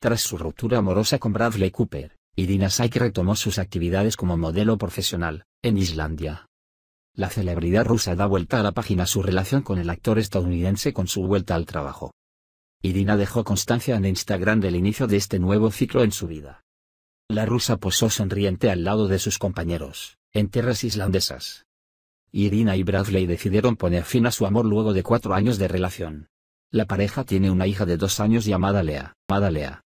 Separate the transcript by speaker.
Speaker 1: Tras su ruptura amorosa con Bradley Cooper, Irina Shayk retomó sus actividades como modelo profesional, en Islandia. La celebridad rusa da vuelta a la página su relación con el actor estadounidense con su vuelta al trabajo. Irina dejó constancia en Instagram del inicio de este nuevo ciclo en su vida. La rusa posó sonriente al lado de sus compañeros, en tierras islandesas. Irina y Bradley decidieron poner fin a su amor luego de cuatro años de relación. La pareja tiene una hija de dos años llamada Lea. Lea.